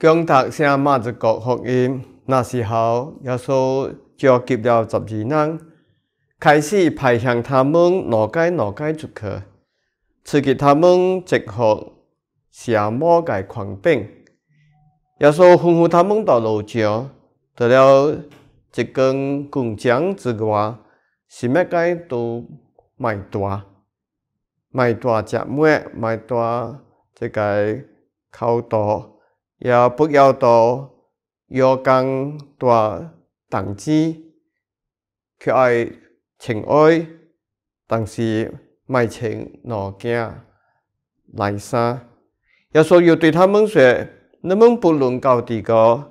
江读生马子国福音，那时候，耶稣召集了十二人，开始派向他们两界两界出去，刺激他们一合邪魔的狂兵。耶稣吩咐他们到路上，除了一根棍杖之外，什么界都卖大，卖大食物，卖大这个口袋。也不要到约工大同志，却爱情爱，但是卖情拿假来耍。耶稣又对他们说：“你们不论到低个，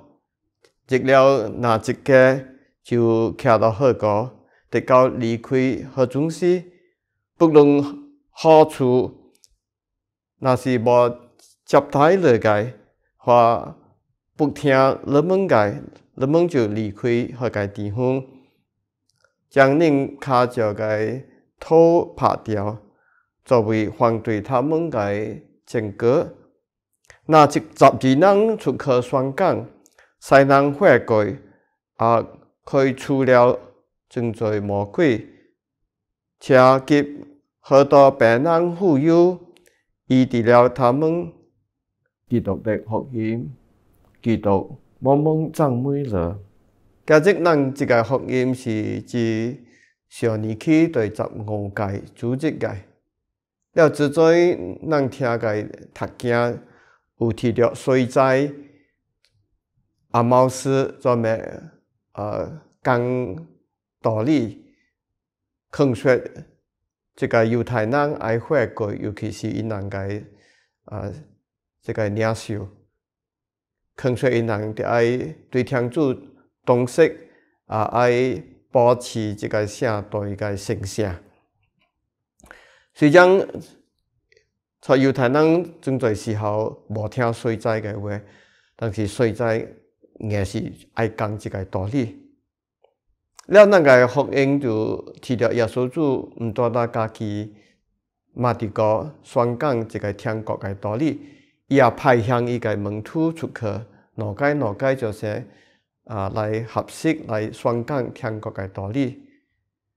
得了哪一家就徛到何个，直到离开何宗室，不论何处，那是无接待了该。”话不听，人们改，人们就离开个个地方，将恁脚的土拍掉，作为反对他们的证据。那这十二人出去宣讲，西人悔归，啊，开除了真侪魔鬼，且给许多病人富有，医治了他们。基督的福音，基督徒蒙蒙赞美了。今日咱一个福音是自上年起第十五届主日届。了之前，咱听个读经有提到，水灾，阿毛斯做咩？呃，讲道理，劝说，这个犹太人爱花果，尤其是伊尼个呃。这个领袖，劝说说人要对天主忠事啊，要保持这个像对个形象。虽然在犹太人存在时候无听衰仔个话，但是衰仔硬是爱讲这个道理。了那个福音就提到耶稣主毋单单家己马地哥宣讲这个天国个道理。伊也派向伊个门徒出去，哪解哪解就是啊，来学习来宣讲天国个道理。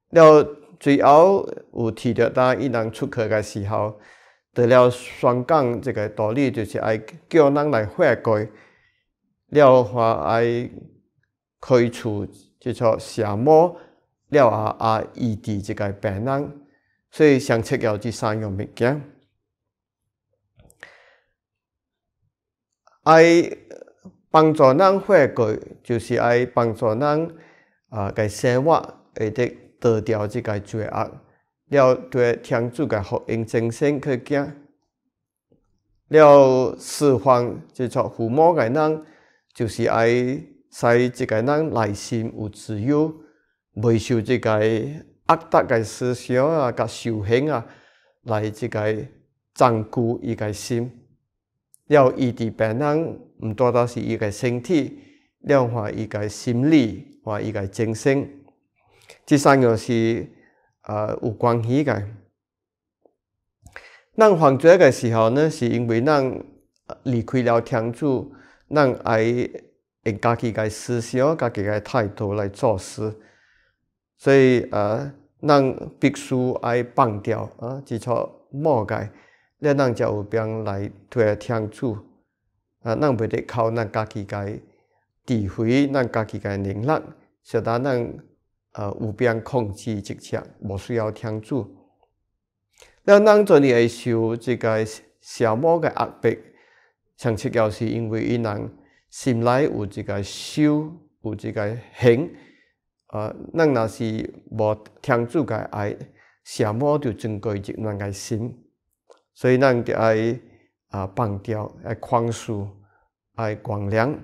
了，最后有提到当伊人出去个时候，得了宣讲这个道理，就是爱叫人来悔改，了话爱开除即撮邪魔，了啊啊医治这个病人，所以相七要这三样物件。爱帮助人悔改，就是爱帮助人啊！个生活会得逃一即个罪恶，了对天主个福音精神去敬，了释放就做父母个人，就是爱使即个人内心有自由，未受即个恶毒个思想啊、甲仇恨啊，来即个占据一个心。要医治病人，唔单单是伊个身体，要还伊个心理，还伊个精神，这三个是啊有关系嘅。咱犯罪嘅时候呢，是因为咱离开了天主，咱爱用家己嘅思想、家己嘅态度来做事，所以啊，咱必须爱放掉啊，至少莫介。咱人才有病来托天助啊！咱不得靠咱家己个智慧，咱家己个能力，使得咱呃有病控制一切，无需要天助。咱人做呢受这个邪魔个压迫，上主要是因为伊人心内有这个修，有这个行，啊。咱若是无天主个爱邪魔，就钻过一两个心。所以，咱爱啊，放掉，爱宽恕，爱原谅。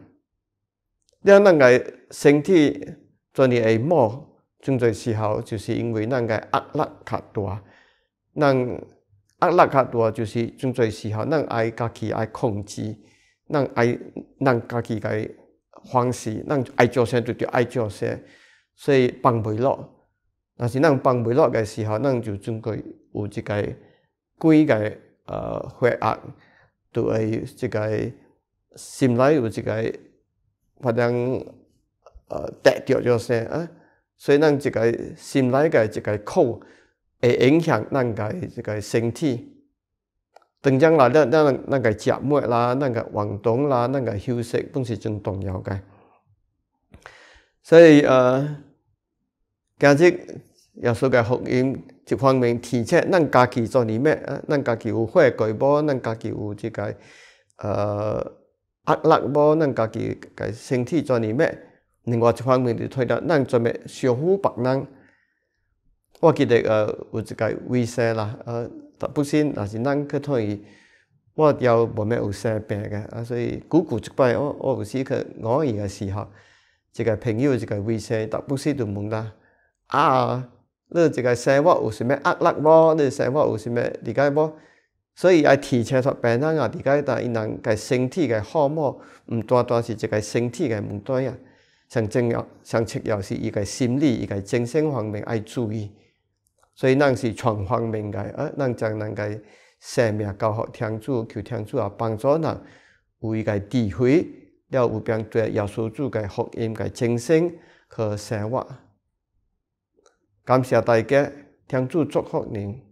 咱咱爱身体，做滴会磨，真在时候，就是因为咱个压力较大。咱压力较大，就是真在时候，咱爱家己爱控制，咱爱咱家己个方式，咱爱做啥就就爱做啥，所以放袂落。若是咱放袂落个时候，咱就准备有一个，规个。誒壓力都係即係心裏有即係可能誒跌跌，叫咩啊？所以咱即係心裏嘅这个苦，會影響咱嘅这个身體。長長嚟咱咱嗱个節目啦，嗱个運動啦，嗱个休息，都是真重要嘅。所以誒，今日。要说界福音一方面，提醒咱家己做尼咩？咱家己有悔改无？咱家己有这个呃压力无？咱家己个身体做尼咩？另外一方面就推到咱做咩守护别人。我记得呃有一个卫生啦，呃，德布西，那是咱去托伊。我又无咩有生病嘅啊，所以久久一摆我我有时去我伊嘅时候，一个朋友一个卫生，德布西就问啦啊。你一个生活有啥物压力无？你生活有啥物理解无？所以爱提前睇病啊，理解但因人嘅身体嘅好唔毋单单是一个身体嘅问题啊，上重要上切要是一个心理一个精神方面要注意，所以咱是全方面嘅，啊，咱将人嘅生命交互天主，求天主啊帮助人，有伊个智慧，了有病对耶稣主嘅福音嘅精神去生活。感谢大家，天主祝福您。